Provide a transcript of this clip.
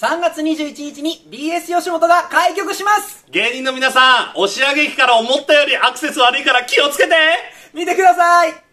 3月21日に BS 吉本が開局します芸人の皆さん、押上駅から思ったよりアクセス悪いから気をつけて見てください